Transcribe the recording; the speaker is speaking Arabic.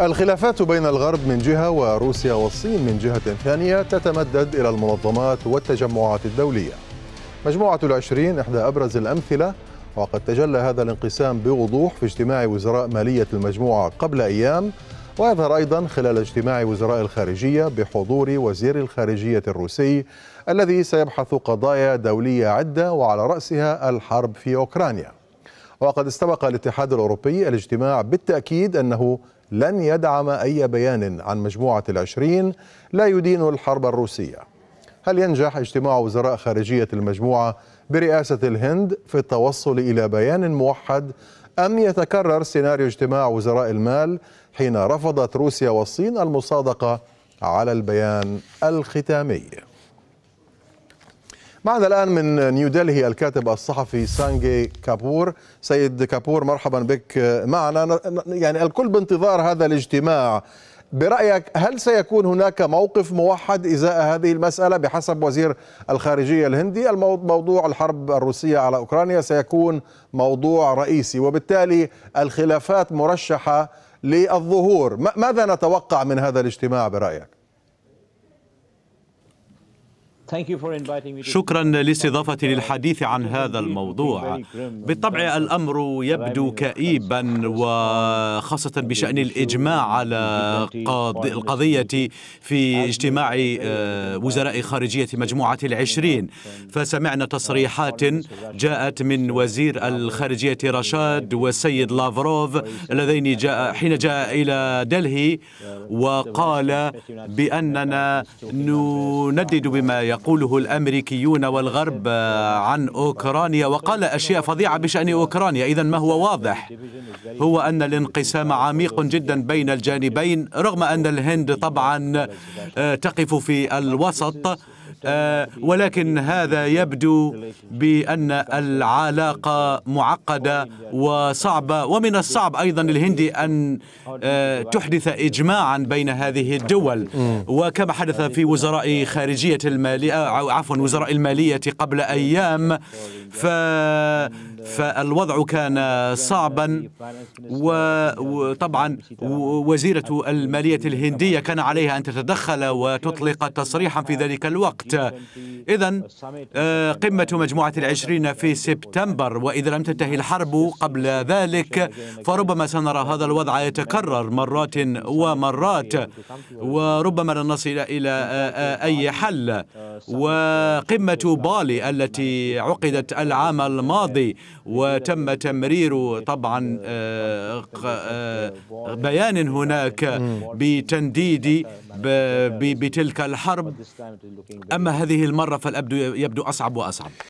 الخلافات بين الغرب من جهة وروسيا والصين من جهة ثانية تتمدد إلى المنظمات والتجمعات الدولية مجموعة العشرين إحدى أبرز الأمثلة وقد تجلى هذا الانقسام بوضوح في اجتماع وزراء مالية المجموعة قبل أيام ويظهر أيضا خلال اجتماع وزراء الخارجية بحضور وزير الخارجية الروسي الذي سيبحث قضايا دولية عدة وعلى رأسها الحرب في أوكرانيا وقد استبق الاتحاد الأوروبي الاجتماع بالتأكيد أنه لن يدعم أي بيان عن مجموعة العشرين لا يدين الحرب الروسية هل ينجح اجتماع وزراء خارجية المجموعة برئاسة الهند في التوصل إلى بيان موحد أم يتكرر سيناريو اجتماع وزراء المال حين رفضت روسيا والصين المصادقة على البيان الختامي معنا الآن من نيو دلهي الكاتب الصحفي سانجي كابور سيد كابور مرحبا بك معنا يعني الكل بانتظار هذا الاجتماع برأيك هل سيكون هناك موقف موحد إزاء هذه المسألة بحسب وزير الخارجية الهندي موضوع الحرب الروسية على أوكرانيا سيكون موضوع رئيسي وبالتالي الخلافات مرشحة للظهور ماذا نتوقع من هذا الاجتماع برأيك؟ شكرا لاستضافتي للحديث عن هذا الموضوع بالطبع الأمر يبدو كئيبا وخاصة بشأن الإجماع على القضية في اجتماع آه، وزراء خارجية مجموعة العشرين فسمعنا تصريحات جاءت من وزير الخارجية رشاد والسيد لافروف اللذين جاء حين جاء إلى دلهي وقال بأننا نندد بما يقول يقوله الأمريكيون والغرب آه، عن أوكرانيا وقال أشياء فظيعة بشأن أوكرانيا إذا ما هو واضح هو أن الانقسام عميق جدا بين الجانبين رغم أن الهند طبعا آه، تقف في الوسط آه، ولكن هذا يبدو بأن العلاقة معقدة وصعبة ومن الصعب أيضا للهند أن آه، تحدث إجماعا بين هذه الدول وكما حدث في وزراء خارجية المالية عفوا وزراء المالية قبل أيام ف فالوضع كان صعبا وطبعا وزيرة المالية الهندية كان عليها أن تتدخل وتطلق تصريحا في ذلك الوقت إذا آه، قمة مجموعة العشرين في سبتمبر وإذا لم تنتهي الحرب قبل ذلك فربما سنرى هذا الوضع يتكرر مرات ومرات وربما لن نصل إلى آه، آه، أي حل وقمة بالي التي عقدت العام الماضي وتم تمرير طبعا آه، آه، بيان هناك بتنديد بتلك الحرب أما هذه المرة فالأبدو يبدو أصعب وأصعب